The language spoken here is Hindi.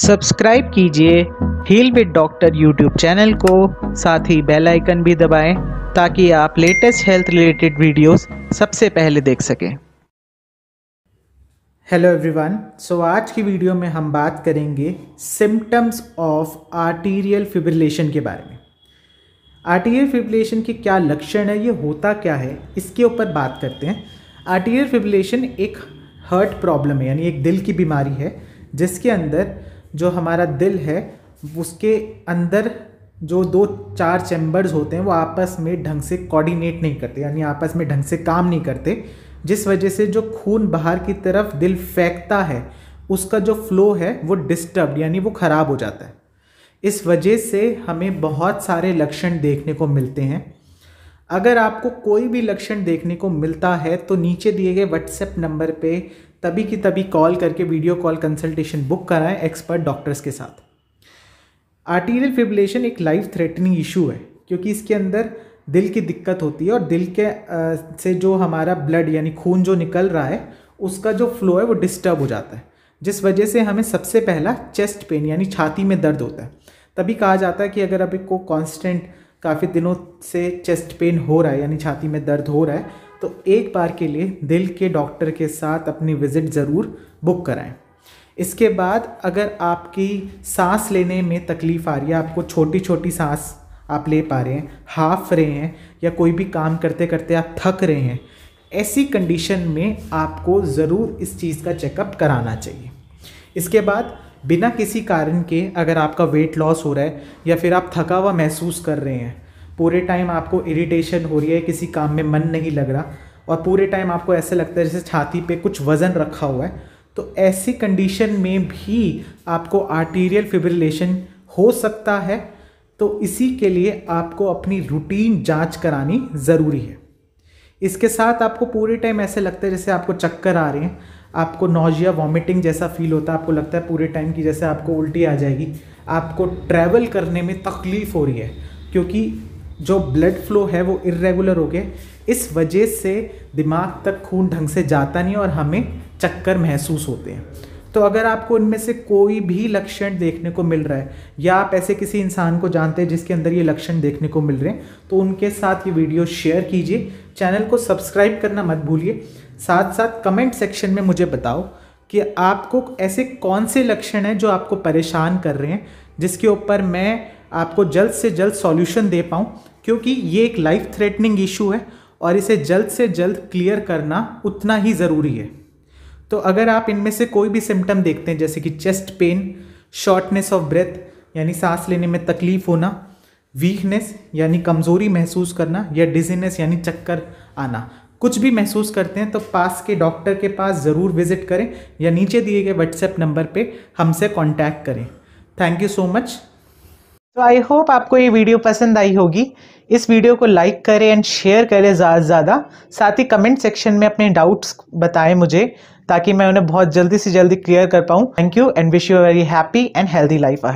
सब्सक्राइब कीजिए heal with doctor YouTube channel को साथ ही बेल आइकन भी दबाएं ताकि आप लेटेस्ट हेल्थ रिलेटेड वीडियोस सबसे पहले देख सकें हेलो एवरीवन सो आज की वीडियो में हम बात करेंगे सिम्टम्स ऑफ आर्टीरियल फिब्रिलेशन के बारे में आर्टीरियल फिब्रिलेशन के क्या लक्षण है ये होता क्या है इसके ऊपर बात करते हैं आर्टीरियल फिब्रिलेशन एक हर्ट प्रॉब्लम है यानी एक दिल की बीमारी है जिसके अंदर जो हमारा दिल है उसके अंदर जो दो चार चैम्बर्स होते हैं वो आपस में ढंग से कोऑर्डिनेट नहीं करते यानी आपस में ढंग से काम नहीं करते जिस वजह से जो खून बाहर की तरफ दिल फेंकता है उसका जो फ्लो है वो डिस्टर्ब यानी वो ख़राब हो जाता है इस वजह से हमें बहुत सारे लक्षण देखने को मिलते हैं अगर आपको कोई भी लक्षण देखने को मिलता है तो नीचे दिए गए व्हाट्सएप नंबर पे तभी की तभी कॉल करके वीडियो कॉल कंसल्टेशन बुक कराएं एक्सपर्ट डॉक्टर्स के साथ आर्टीरियल फिब्रिलेशन एक लाइफ थ्रेटनिंग इशू है क्योंकि इसके अंदर दिल की दिक्कत होती है और दिल के से जो हमारा ब्लड यानी खून जो निकल रहा है उसका जो फ्लो है वो डिस्टर्ब हो जाता है जिस वजह से हमें सबसे पहला चेस्ट पेन यानी छाती में दर्द होता है तभी कहा जाता है कि अगर अभी को कांस्टेंट काफ़ी दिनों से चेस्ट पेन हो रहा है यानी छाती में दर्द हो रहा है तो एक बार के लिए दिल के डॉक्टर के साथ अपनी विज़िट ज़रूर बुक कराएं इसके बाद अगर आपकी सांस लेने में तकलीफ़ आ रही है आपको छोटी छोटी सांस आप ले पा रहे हैं हाफ रहे हैं या कोई भी काम करते करते आप थक रहे हैं ऐसी कंडीशन में आपको ज़रूर इस चीज़ का चेकअप कराना चाहिए इसके बाद बिना किसी कारण के अगर आपका वेट लॉस हो रहा है या फिर आप थका हुआ महसूस कर रहे हैं पूरे टाइम आपको इरिटेशन हो रही है किसी काम में मन नहीं लग रहा और पूरे टाइम आपको ऐसे लगता है जैसे छाती पे कुछ वज़न रखा हुआ है तो ऐसी कंडीशन में भी आपको आर्टीरियल फिब्रिलेशन हो सकता है तो इसी के लिए आपको अपनी रूटीन जांच करानी ज़रूरी है इसके साथ आपको पूरे टाइम ऐसे लगता है जैसे आपको चक्कर आ रहे हैं आपको नोजिया वॉमिटिंग जैसा फील होता है आपको लगता है पूरे टाइम की जैसे आपको उल्टी आ जाएगी आपको ट्रैवल करने में तकलीफ़ हो रही है क्योंकि जो ब्लड फ्लो है वो इरेगुलर हो गया इस वजह से दिमाग तक खून ढंग से जाता नहीं और हमें चक्कर महसूस होते हैं तो अगर आपको इनमें से कोई भी लक्षण देखने को मिल रहा है या आप ऐसे किसी इंसान को जानते हैं जिसके अंदर ये लक्षण देखने को मिल रहे हैं तो उनके साथ ये वीडियो शेयर कीजिए चैनल को सब्सक्राइब करना मत भूलिए साथ साथ कमेंट सेक्शन में मुझे बताओ कि आपको ऐसे कौन से लक्षण हैं जो आपको परेशान कर रहे हैं जिसके ऊपर मैं आपको जल्द से जल्द सॉल्यूशन दे पाऊँ क्योंकि ये एक लाइफ थ्रेटनिंग इशू है और इसे जल्द से जल्द क्लियर करना उतना ही ज़रूरी है तो अगर आप इनमें से कोई भी सिम्टम देखते हैं जैसे कि chest pain shortness of breath यानी सांस लेने में तकलीफ होना वीकनेस यानी कमज़ोरी महसूस करना या डिजीनेस यानी चक्कर आना कुछ भी महसूस करते हैं तो पास के डॉक्टर के पास ज़रूर विजिट करें या नीचे दिए गए व्हाट्सएप नंबर पे हमसे कांटेक्ट करें थैंक यू सो मच तो आई होप आपको ये वीडियो पसंद आई होगी इस वीडियो को लाइक करें एंड शेयर करें ज़्यादा से ज़्यादा साथ ही कमेंट सेक्शन में अपने डाउट्स बताएं मुझे ताकि मैं उन्हें बहुत जल्दी से जल्दी क्लियर कर पाऊँ thank you and wish you very happy and healthy life